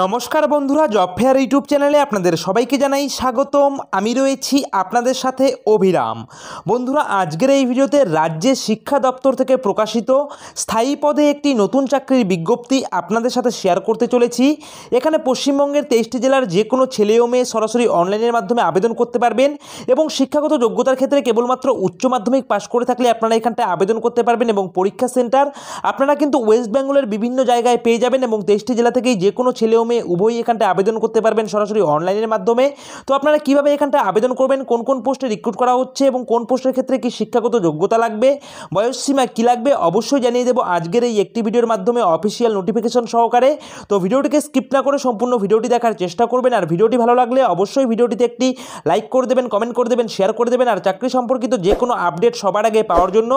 নমস্কার বন্ধুরা job fair YouTube চ্যানেলে আপনাদের সবাইকে জানাই স্বাগতম আমি রয়েছি আপনাদের সাথে অভিরাম বন্ধুরা আজকের এই ভিডিওতে রাজ্যের শিক্ষা দপ্তর থেকে প্রকাশিত স্থায়ী পদে একটি নতুন চাকরির বিজ্ঞপ্তি আপনাদের সাথে শেয়ার করতে চলেছি এখানে পশ্চিমবঙ্গের তেইশটি জেলার যে কোনো ছেলে ও মেয়ে সরাসরি অনলাইনের মাধ্যমে আবেদন করতে পারবেন এবং শিক্ষাগত যোগ্যতার ক্ষেত্রে কেবলমাত্র উচ্চ মাধ্যমিক পাশ করে থাকলে আপনারা এখানটায় আবেদন করতে পারবেন এবং পরীক্ষা সেন্টার আপনারা কিন্তু ওয়েস্ট বেঙ্গলের বিভিন্ন জায়গায় পেয়ে যাবেন এবং তেইশটি জেলা থেকেই যে কোনো ছেলে ছেলে ও মেয়ে উভয়ই এখানটা আবেদন করতে পারবেন সরাসরি অনলাইনের মাধ্যমে তো আপনারা কিভাবে এখানটা আবেদন করবেন কোন কোন পোস্টে রিক্রুট করা হচ্ছে এবং কোন পোস্টের ক্ষেত্রে কি শিক্ষাগত যোগ্যতা লাগবে বয়সসীমা কী লাগবে অবশ্যই জানিয়ে দেবো আজকের এই একটি ভিডিওর মাধ্যমে অফিসিয়াল নোটিফিকেশন সহকারে তো ভিডিওটিকে স্কিপ না করে সম্পূর্ণ ভিডিওটি দেখার চেষ্টা করবেন আর ভিডিওটি ভালো লাগলে অবশ্যই ভিডিওটিতে একটি লাইক করে দেবেন কমেন্ট করে দেবেন শেয়ার করে দেবেন আর চাকরি সম্পর্কিত যে কোনো আপডেট সবার আগে পাওয়ার জন্য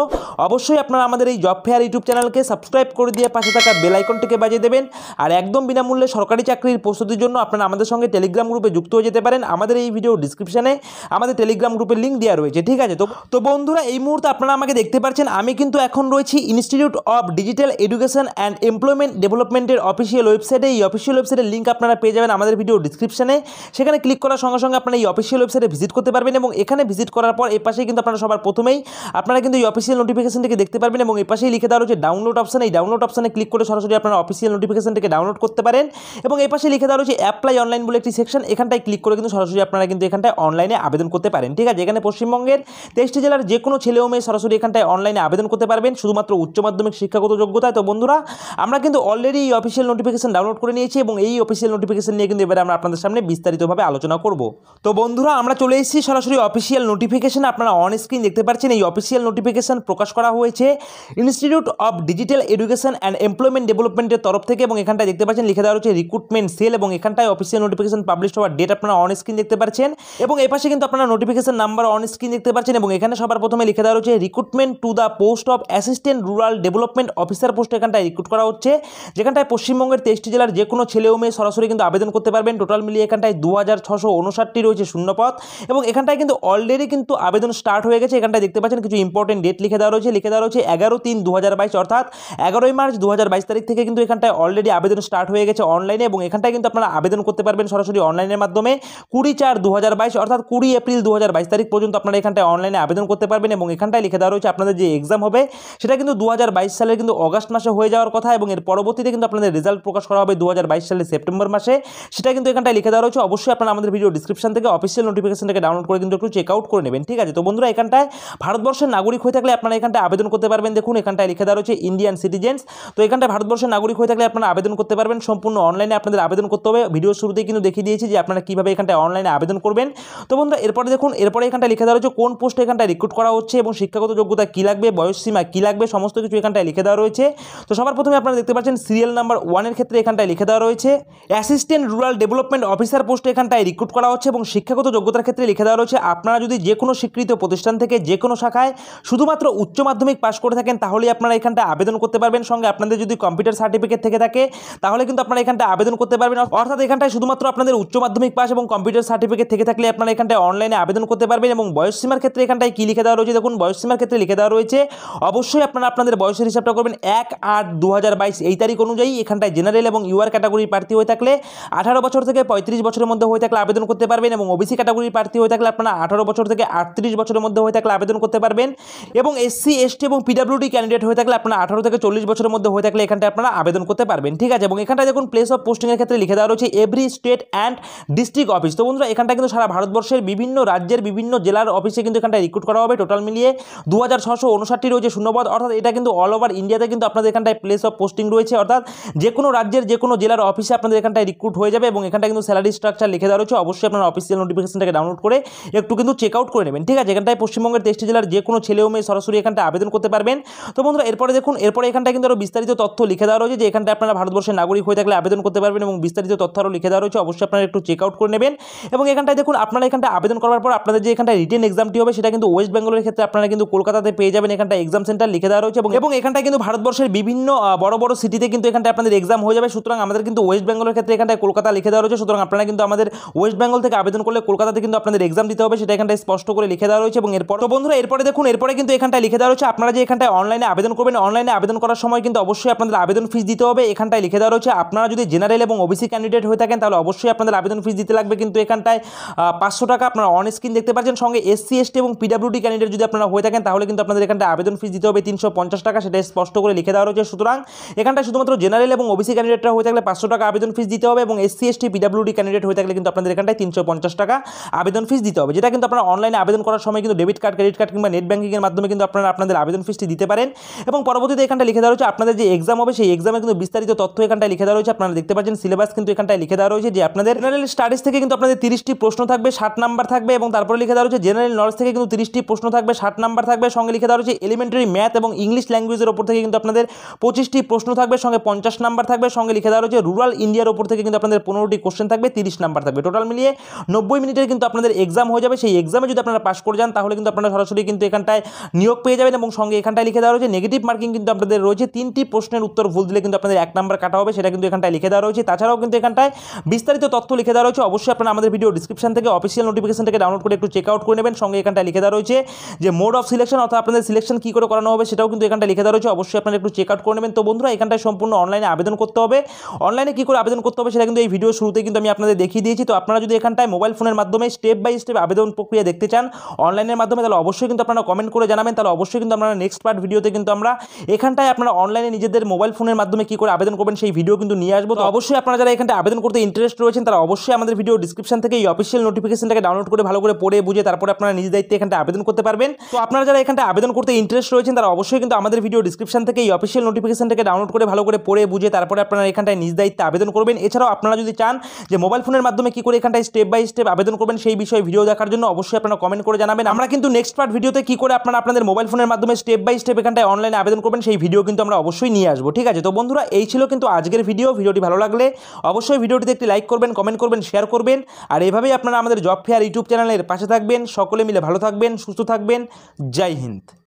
অবশ্যই আপনারা আমাদের এই জব ফেয়ার ইউটিউব চ্যানেলকে সাবস্ক্রাইব করে দিয়ে পাশে থাকা বেল বাজিয়ে দেবেন আর একদম বিনামূল্যে সরকারি চাকরির প্রস্তুতির জন্য আপনারা আমাদের সঙ্গে টেলিগ্রাম গ্রুপে যুক্ত হয়ে যেতে পারেন আমাদের এই ভিডিও ডিসক্রিপশানে আমাদের টেলিগ্রাম গ্রুপের লিঙ্ক দেওয়া রয়েছে ঠিক আছে তো তো বন্ধুরা এই মুহূর্তে আপনারা আমাকে দেখতে পাচ্ছেন আমি কিন্তু এখন রয়েছি institute of digital education and employment ডেভেলপমেন্টের অফিসিয়াল ওয়েবসাইটে এই অফিসিয়াল ওয়েবসাইটের লিঙ্ক আপনারা পেয়ে যাবেন আমাদের ভিডিও ডিসক্রিপশানে সেখানে ক্লিক করার সঙ্গে সঙ্গে আপনারা এই অফিসিয়াল ওয়েবসাইটে ভিজিট করতে পারবেন এবং এখানে ভিজিট করার পর এ কিন্তু আপনারা সবার প্রথমেই আপনারা কিন্তু এই অফিসিয়াল নোটিফিকেশনটিকে দেখতে পারবেন এবং এ পাশেই লিখে দেওয়া রয়েছে ডাউনলোড অপশান এই ডাউনলোড অপশানে ক্লিক করে সরাসরি আপনারা অফিসিয়াল নোটিফিকেশনটিকে ডাউনলোড করতে পারেন এবং এই পাশে লিখে দেওয়া রয়েছে অ্যাপ্লাই অনলাইন বলে একটি সেকশন এখানটায় ক্লিক করে কিন্তু সরাসরি আপনারা কিন্তু এখানটায় অনলাইনে আবেদন করতে পারেন ঠিক আছে এখানে পশ্চিমবঙ্গের তেইশটি জেলার যে কোনো ছেলে ও মেয়ে সরাসরি এখানটায় অনলাইনে আবেদন করতে পারবেন শুধুমাত্র উচ্চ মাধ্যমিক শিক্ষাগত যোগ্যতায় তো বন্ধুরা আমরা কিন্তু অলরেডি এই অফিসিয়াল নোটিফিকেশন ডাউনলোড করে নিয়েছি এবং এই অফিসিয়াল নোটিফিকেশন নিয়ে কিন্তু এবারে আমরা আপনাদের সামনে বিস্তারিতভাবে আলোচনা করব তো বন্ধুরা আমরা চলে এসেছি সরাসরি অফিসিয়াল নোটিফিকেশন আপনারা অন স্ক্রিন দেখতে পাচ্ছেন এই অফিসিয়াল নোটিফিকেশন প্রকাশ করা হয়েছে institute of digital education and employment ডেভেলপমেন্টের তরফ থেকে এবং এখানটায় দেখতে পাচ্ছেন লিখে দেওয়া রয়েছে রিক্রুটমেন্ট সেল এবং এখানটায় অফিসিয়াল নোটিফিকেশন পাবলিশ হওয়ার ডেট আপনারা অন স্ক্রিন দেখতে পাচ্ছেন এবং এই পাশে কিন্তু আপনারা নোটিফিকেশন নাম্বার অন স্ক্রিন দেখতে পাচ্ছেন এবং এখানে সবার প্রথমে লিখে দেওয়া রয়েছে recruitment to the post of assistant rural development officer post এখানটায় রিক্রুট করা হচ্ছে যেখানটায় পশ্চিমবঙ্গের তেইশটি জেলার যে কোনো ছেলে ও মেয়ে সরাসরি কিন্তু আবেদন করতে পারবেন টোটাল মিলিয়ে এখানটায় দু হাজার ছশো উনষাটটি রয়েছে শূন্যপথ এবং এখানটায় কিন্তু অলরেডি কিন্তু আবেদন স্টার্ট হয়ে গেছে এখানটায় দেখতে পাচ্ছেন কিছু ইম্পর্টেন্ট ডেট লিখে দেওয়া রয়েছে লিখে দেওয়া রয়েছে এগারো তিন দু হাজার বাইশ অর্থাৎ এগারোই মার্চ দু হাজার বাইশ তারিখ থেকে কিন্তু এখানটায় অলরেডি আবেদন স্টার্ট হয়ে গেছে অনলাইন অনলাইনে এবং এখানটায় কিন্তু আপনারা আবেদন করতে পারবেন সরাসরি অনলাইনের মাধ্যমে কুড়ি চার দু অর্থাৎ কুড়ি এপ্রিল দু তারিখ পর্যন্ত আপনারা এখানটায় অনলাইনে আবেদন করতে পারবেন এবং এখানটায় লিখে দেওয়া রয়েছে আপনাদের যে এক্সাম হবে সেটা কিন্তু দু সালের কিন্তু অগাস্ট মাসে হয়ে যাওয়ার কথা এবং এর পরবর্তীতে কিন্তু আপনাদের রেজাল্ট প্রকাশ করা হবে দু সালের সেপ্টেম্বর মাসে সেটা কিন্তু এখানটায় লিখে দেওয়া রয়েছে অবশ্যই আপনারা আমাদের ভিডিও ডিসক্রিপশন থেকে অফিসিয়াল নোটিফিকেশনটাকে ডাউনলোড করে কিন্তু একটু চেক আউট করে নেবেন ঠিক আছে তো বন্ধুরা এখানটায় ভারতবর্ষের নাগরিক হয়ে থাকলে আপনারা এখানটায় আবেদন করতে পারবেন দেখুন এখানটায় লিখে দেওয়া রয়েছে ইন্ডিয়ান সিটিজেন্স তো এখানটায় ভারতবর্ষের নাগরিক হয়ে থাকলে আপনারা আবেদন করতে পারবেন সম্পূর্ণ অনলাইনে আপনাদের আবেদন করতে হবে ভিডিও শুরুতেই কিন্তু দেখিয়ে দিয়েছি যে আপনারা কীভাবে এখানটায় অনলাইনে আবেদন করবেন তো বন্ধুরা এরপরে দেখুন এরপরে এখানটায় লিখে দেওয়া রয়েছে কোন পোস্টে এখানটায় রিক্রুট করা হচ্ছে এবং শিক্ষাগত যোগ্যতা কী লাগবে বয়সসীমা কী লাগবে সমস্ত কিছু এখানটায় লিখে দেওয়া রয়েছে তো সবার প্রথমে আপনারা দেখতে পাচ্ছেন সিরিয়াল নাম্বার ওয়ানের ক্ষেত্রে এখানটায় লিখে দেওয়া রয়েছে অ্যাসিস্ট্যান্ট রুরাল ডেভেলপমেন্ট অফিসার পোস্টে এখানটায় রিক্রুট করা হচ্ছে এবং শিক্ষাগত যোগ্যতার ক্ষেত্রে লিখে দেওয়া রয়েছে আপনারা যদি যে কোনো স্বীকৃত প্রতিষ্ঠান থেকে যে কোনো শাখায় শুধুমাত্র উচ্চ মাধ্যমিক পাশ করে থাকেন তাহলে আপনারা এখানটা আবেদন করতে পারবেন সঙ্গে আপনাদের যদি কম্পিউটার সার্টিফিকেট থেকে থাকে তাহলে কিন্তু আপনারা এখানটা আবেদন করতে পারবেন অর্থাৎ এখানটায় শুধুমাত্র আপনাদের উচ্চ মাধ্যমিক পাস এবং কম্পিউটার সার্টিফিকেট থেকে থাকলে আপনারা এখানটায় অনলাইনে আবেদন করতে পারবেন এবং বয়সসীমার ক্ষেত্রে এখানটায় কী লিখে দেওয়া রয়েছে দেখুন বয়সসীমার ক্ষেত্রে লিখে দেওয়া রয়েছে অবশ্যই আপনারা আপনাদের বয়সের হিসাবটা করবেন এক আট দু এই তারিখ অনুযায়ী এখানটায় জেনারেল এবং ইউআর ক্যাটাগরির প্রার্থী হয়ে থাকলে আঠারো বছর থেকে পঁয়ত্রিশ বছরের মধ্যে হয়ে থাকলে আবেদন করতে পারবেন এবং ওবিসি ক্যাটাগরির প্রার্থী হয়ে থাকলে আপনারা আঠারো বছর থেকে আটত্রিশ বছরের মধ্যে হয়ে থাকলে আবেদন করতে পারবেন এবং এসসি এসটি এবং পিডাব্লিউডি ক্যান্ডিডেট হয়ে থাকলে আপনারা আঠারো থেকে চল্লিশ বছরের মধ্যে হয়ে থাকলে এখানটায় আপনারা আবেদন করতে পারবেন ঠিক আছে এবং এখানটায় দেখুন প্লেস অফ সব পোস্টিংয়ের ক্ষেত্রে লিখে দেওয়া রয়েছে every state and district office তো বন্ধুরা এখানটা কিন্তু সারা ভারতবর্ষের বিভিন্ন রাজ্যের বিভিন্ন জেলার অফিসে কিন্তু এখানটা রিক্রুট করা হবে টোটাল মিলিয়ে দু হাজার ছশো উনষাটটি রয়েছে শূন্যপদ অর্থাৎ এটা কিন্তু অল ওভার ইন্ডিয়াতে কিন্তু আপনাদের এখানটায় প্লেস অফ পোস্টিং রয়েছে অর্থাৎ যে কোনো রাজ্যের যে কোনো জেলার অফিসে আপনাদের এখানটায় রিক্রুট হয়ে যাবে এবং এখানটা কিন্তু স্যালারি স্ট্রাকচার লিখে দেওয়া রয়েছে অবশ্যই আপনার অফিসিয়াল নোটিফিকেশনটাকে ডাউনলোড করে একটু কিন্তু চেক আউট করে নেবেন ঠিক আছে এখানটায় পশ্চিমবঙ্গের তেইশটি জেলার যে কোনো ছেলে মেয়ে সরাসরি এখানটা আবেদন করতে পারবেন তো বন্ধুরা এরপরে দেখুন এরপরে এখানটা কিন্তু আরও বিস্তারিত তথ্য লিখে দেওয়া রয়েছে যে এখানটা আপনারা ভারতবর্ষের নাগরিক হয়ে থাকলে আবেদন করতে পারবেন এবং বিস্তারিত তথ্য আরও লিখে দেওয়া রয়েছে অবশ্যই আপনারা একটু চেক আউট করে নেবেন এবং এখানটায় দেখুন আপনারা এখানটা আবেদন করার পর আপনাদের যে এখানটা রিটেন এক্সামটি হবে সেটা কিন্তু ওয়েস্ট বেঙ্গলের ক্ষেত্রে আপনারা কিন্তু কলকাতাতে পেয়ে যাবেন এখানটা এক্সাম সেন্টার লিখে দেওয়া রয়েছে এবং এখানটায় কিন্তু ভারতবর্ষের বিভিন্ন বড় বড় সিটিতে কিন্তু এখানটা আপনাদের এক্সাম হয়ে যাবে সুতরাং আমাদের কিন্তু ওয়েস্ট বেঙ্গলের ক্ষেত্রে এখানটায় কলকাতা লিখে দেওয়া রয়েছে সুতরাং আপনারা কিন্তু আমাদের ওয়েস্ট বেঙ্গল থেকে আবেদন করলে কলকাতাতে কিন্তু আপনাদের এক্সাম দিতে হবে সেটা এখানটায় স্পষ্ট করে লিখে দেওয়া রয়েছে এবং এরপর তো বন্ধুরা এরপরে দেখুন এরপরে কিন্তু এখানটায় লিখে দেওয়া রয়েছে আপনারা যে এখানটায় অনলাইনে আবেদন করবেন অনলাইনে আবেদন করার সময় কিন্তু অবশ্যই আপনাদের আবেদন ফিস দিতে হবে এখানটায় লিখে দেওয়া রয়েছে আপনারা যদি জেনারেল এবং ওবিসি ক্যান্ডিডেট হয়ে থাকেন তাহলে অবশ্যই আপনাদের আবেদন ফিস দিতে লাগবে কিন্তু এখানটায় পাঁচশো টাকা আপনারা অন স্ক্রিন দেখতে পাচ্ছেন সঙ্গে এসসি এসটি এবং পিডাব্লিউডি ক্যান্ডিডেট যদি আপনারা হয়ে থাকেন তাহলে কিন্তু আপনাদের এখানটায় আবেদন ফিস দিতে হবে তিনশো টাকা সেটা স্পষ্ট করে লিখে দেওয়া রয়েছে সুতরাং এখানটায় শুধুমাত্র জেনারেল এবং ওবিসি ক্যান্ডিডেটরা হয়ে থাকলে পাঁচশো টাকা আবেদন ফিস দিতে হবে এবং এসসি এসটি পিডাব্লিউডি ক্যান্ডিডেট হয়ে থাকলে কিন্তু আপনাদের এখানটায় তিনশো টাকা আবেদন ফিস দিতে হবে যেটা কিন্তু আপনারা অনলাইনে আবেদন করার সময় কিন্তু ডেবিট কার্ড ক্রেডিট কার্ড কিংবা নেট ব্যাঙ্কিংয়ের মাধ্যমে কিন্তু আপনারা আপনাদের আবেদন ফিসটি দিতে পারেন এবং পরবর্তীতে এখানটা লিখে দেওয়া রয়েছে আপনাদের যে এক্সাম হবে সেই এক্সামে কিন্তু বিস্তারিত তথ্য এখানটায় লিখে দেওয়া রয়েছে আপনারা দেখতে পাচ্ছেন সিলেবাস কিন্তু এখানটায় লিখে দেওয়া রয়েছে যে আপনাদের জেনারেল স্টাডিজ থেকে কিন্তু আপনাদের তিরিশটি প্রশ্ন থাকবে ষাট নাম্বার থাকবে এবং তারপরে লিখে দেওয়া রয়েছে জেনারেল নলেজ থেকে কিন্তু তিরিশটি প্রশ্ন থাকবে ষাট নাম্বার থাকবে সঙ্গে লিখে দেওয়া রয়েছে এলিমেন্টারি ম্যাথ এবং ইংলিশ ল্যাঙ্গুয়েজের ওপর থেকে কিন্তু আপনাদের পঁচিশটি প্রশ্ন থাকবে সঙ্গে পঞ্চাশ নাম্বার থাকবে সঙ্গে লিখে দেওয়া রয়েছে রুরাল ইন্ডিয়ার ওপর থেকে কিন্তু আপনাদের পনেরোটি কোশ্চেন থাকবে তিরিশ নাম্বার থাকবে টোটাল মিলিয়ে নব্বই মিনিটের কিন্তু আপনাদের এক্সাম হয়ে যাবে সেই এক্সামে যদি আপনারা পাশ করে যান তাহলে কিন্তু আপনারা সরাসরি কিন্তু এখানটায় নিয়োগ পেয়ে যাবেন এবং সঙ্গে এখানটায় লিখে দেওয়া রয়েছে নেগেটিভ মার্কিং কিন্তু আপনাদের রয়েছে তিনটি প্রশ্নের উত্তর ভুল দিলে কিন্তু আপনাদের এক নাম্বার কাটা হবে সেটা কিন্তু এখানটায় লিখে লিখে দেওয়া রয়েছে তাছাড়াও কিন্তু এখানটায় বিস্তারিত তথ্য লিখে দেওয়া রয়েছে অবশ্যই আপনারা আমাদের ভিডিও ডিসক্রিপশন থেকে অফিসিয়াল নোটিফিকেশন থেকে ডাউনলোড করে একটু চেক আউট করে নেবেন সঙ্গে এখানটায় লিখে দেওয়া রয়েছে যে মোড অফ সিলেকশন অর্থাৎ আপনাদের সিলেকশন কী করে করানো হবে সেটাও কিন্তু এখানটা লিখে দেওয়া রয়েছে অবশ্যই আপনারা একটু চেক আউট করে নেবেন তো বন্ধুরা এখানটায় সম্পূর্ণ অনলাইনে আবেদন করতে হবে অনলাইনে কী করে আবেদন করতে হবে সেটা কিন্তু এই ভিডিও শুরুতে কিন্তু আমি আপনাদের দেখিয়ে দিয়েছি তো আপনারা যদি এখানটায় মোবাইল ফোনের মাধ্যমে স্টেপ বাই স্টেপ আবেদন প্রক্রিয়া দেখতে চান অনলাইনের মাধ্যমে তাহলে অবশ্যই কিন্তু আপনারা কমেন্ট করে জানাবেন তাহলে অবশ্যই কিন্তু আপনারা নেক্সট পার্ট ভিডিওতে কিন্তু আমরা এখানটায় আপনারা অনলাইনে নিজেদের মোবাইল ফোনের মাধ্যমে কী করে আবেদন করবেন সেই ভিডিও কিন্তু নিয়ে আসবো তো অবশ্যই আপনারা যারা এখানে আবেদন করতে ইন্টারেস্ট রয়েছেন তারা অবশ্যই আমাদের ভিডিও ডিসক্রিপশন থেকে এই অফিসিয়াল নোটিফিকেশনটাকে ডাউনলোড করে ভালো করে পড়ে বুঝে তারপরে আপনারা নিজ দায়িত্বে এখানে আবেদন করতে পারবেন তো আপনারা যারা এখানে আবেদন করতে ইন্টারেস্ট রয়েছেন তারা অবশ্যই কিন্তু আমাদের ভিডিও ডিসক্রিপশন থেকে এই অফিসিয়াল নোটিফিকেশনটাকে ডাউনলোড করে ভালো করে পড়ে বুঝে তারপরে আপনারা এখানটায় নিজ দায়িত্বে আবেদন করবেন এছাড়াও আপনারা যদি চান যে মোবাইল ফোনের মাধ্যমে কি করে এখানটায় স্টেপ বাই স্টেপ আবেদন করবেন সেই বিষয়ে ভিডিও দেখার জন্য অবশ্যই আপনারা কমেন্ট করে জানাবেন আমরা কিন্তু নেক্সট পার্ট ভিডিওতে কি করে আপনারা আপনাদের মোবাইল ফোনের মাধ্যমে স্টেপ বাই স্টেপ এখানটায় অনলাইনে আবেদন করবেন সেই ভিডিও কিন্তু আমরা অবশ্যই নিয়ে আসবো ঠিক আছে তো বন্ধুরা এই ছিল কিন্তু আজকের ভিডিও ভিডিওটি ভালো লাগলে অবশ্যই ভিডিওটিতে একটি লাইক করবেন কমেন্ট করবেন শেয়ার করবেন আর এভাবেই আপনারা আমাদের জব ফেয়ার ইউটিউব চ্যানেলের পাশে থাকবেন সকলে মিলে ভালো থাকবেন সুস্থ থাকবেন জয় হিন্দ